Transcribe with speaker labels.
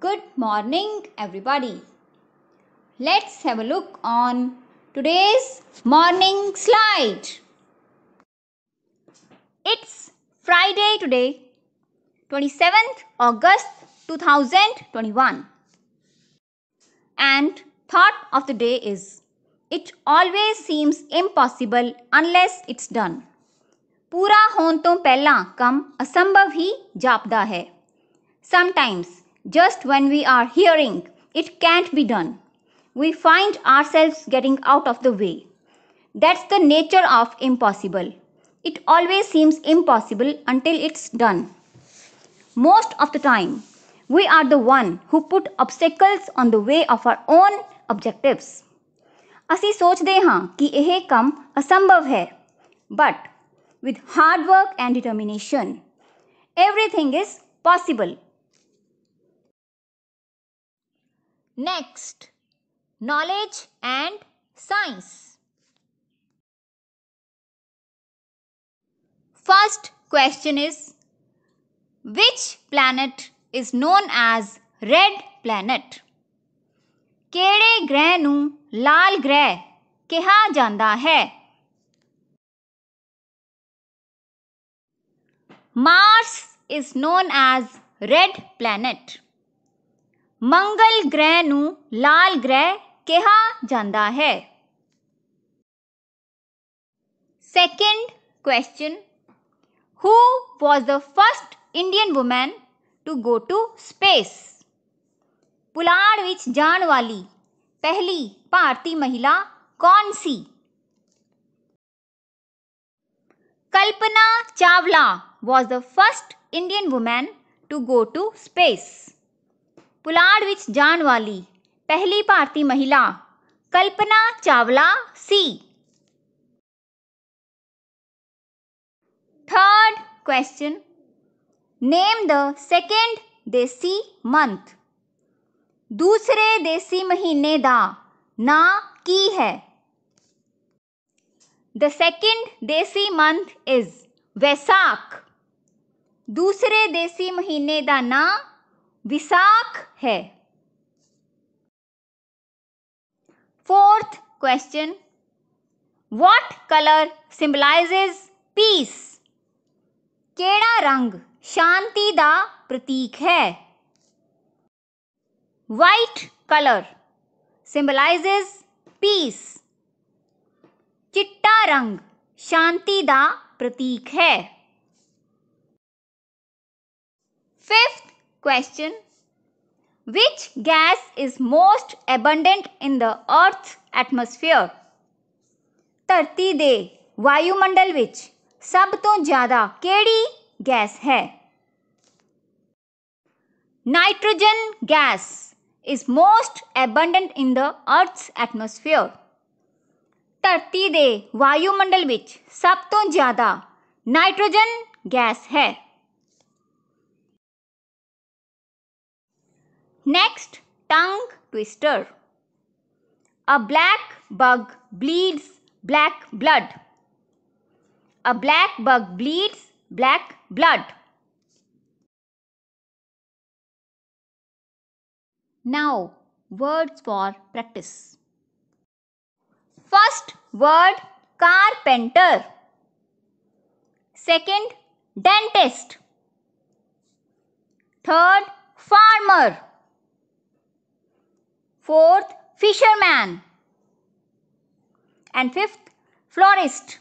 Speaker 1: Good morning, everybody. Let's have a look on today's morning slide. It's Friday today, 27th August 2021. And thought of the day is it always seems impossible unless it's done. Pura ਹੋਣ ਤੋਂ ਪਹਿਲਾਂ ਕੰਮ ਅਸੰਭਵ ਹੀ ਜਾਪਦਾ just when we are hearing it can't be done. We find ourselves getting out of the way. That's the nature of impossible. It always seems impossible until it's done. Most of the time, we are the one who put obstacles on the way of our own objectives. ਅਸੀਂ ਸੋਚਦੇ ਹਾਂ ਕਿ ਇਹ ਕੰਮ ਅਸੰਭਵ ਹੈ but with hard work and determination everything is possible Next, knowledge and science. First question is which planet is known as red planet? ਕਿਹੜੇ ਗ੍ਰਹਿ ਨੂੰ ਲਾਲ ਗ੍ਰਹਿ ਕਿਹਾ ਜਾਂਦਾ Mars is known as red planet. मंगल ग्रह नू लाल ग्रह कहा जाता है second question who was the first Indian women to go to space पुलाड़ जाने वाली पहली भारतीय महिला कौन सी Kalpana Chawla was the first Indian women to go to space पुलाड़ ਵਿੱਚ ਜਾਣ ਵਾਲੀ ਪਹਿਲੀ ਭਾਰਤੀ ਮਹਿਲਾ ਕਲਪਨਾ ਚਾਵਲਾ ਸੀ third question name the second desi month दूसरे देसी महीने का ना की है the second desi month is Vaisakh दूसरे देसी महीने का ना विसाख है fourth question what colour symbolises peace केड़ा रंग शांति का प्रतीक है वाइट कलर सिंबलाइजेज पीस चिट्टा रंग शांति का प्रतीक है fifth Question Which gas is most abundant in the Earth's atmosphere? ਧਰਤੀ ਦੇ ਵਾਯੂਮੰਡਲ ਵਿੱਚ ਸਭ ਤੋਂ ਜ਼ਿਆਦਾ ਕਿਹੜੀ ਗੈਸ ਹੈ nitrogen gas is most abundant in the earth's atmosphere ਧਰਤੀ ਦੇ ਵਾਯੂਮੰਡਲ ਵਿੱਚ ਸਭ ਤੋਂ ਜ਼ਿਆਦਾ ਨਾਈਟ੍ਰੋਜਨ ਗੈਸ ਹੈ Next, tongue twister. A black bug bleeds black blood. A black bug bleeds black blood. Now, words for practice. First word carpenter. Second dentist. Third farmer. Fourth, fisherman. And fifth, florist.